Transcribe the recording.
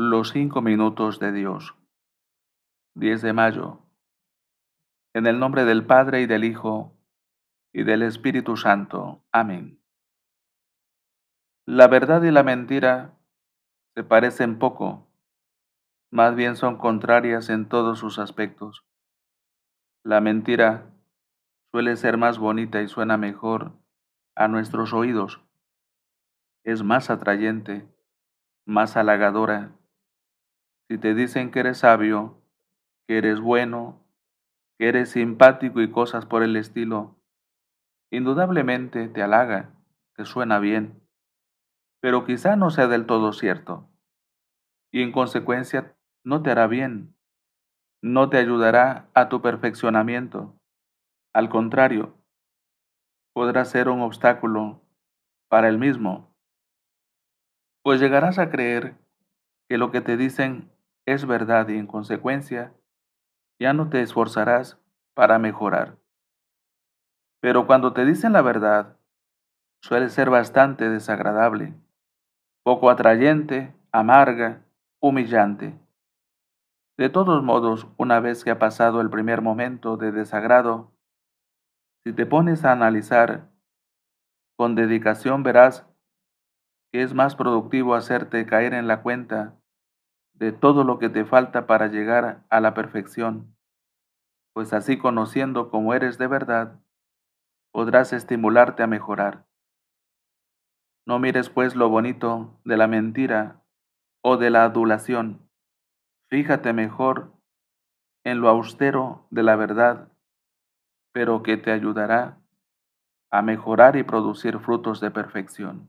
Los cinco minutos de Dios. 10 de mayo. En el nombre del Padre y del Hijo y del Espíritu Santo. Amén. La verdad y la mentira se parecen poco, más bien son contrarias en todos sus aspectos. La mentira suele ser más bonita y suena mejor a nuestros oídos. Es más atrayente, más halagadora si te dicen que eres sabio, que eres bueno, que eres simpático y cosas por el estilo, indudablemente te halaga, te suena bien, pero quizá no sea del todo cierto, y en consecuencia no te hará bien, no te ayudará a tu perfeccionamiento. Al contrario, podrá ser un obstáculo para el mismo, pues llegarás a creer que lo que te dicen es verdad y en consecuencia, ya no te esforzarás para mejorar. Pero cuando te dicen la verdad, suele ser bastante desagradable, poco atrayente, amarga, humillante. De todos modos, una vez que ha pasado el primer momento de desagrado, si te pones a analizar con dedicación verás que es más productivo hacerte caer en la cuenta de todo lo que te falta para llegar a la perfección, pues así conociendo cómo eres de verdad, podrás estimularte a mejorar. No mires pues lo bonito de la mentira o de la adulación, fíjate mejor en lo austero de la verdad, pero que te ayudará a mejorar y producir frutos de perfección.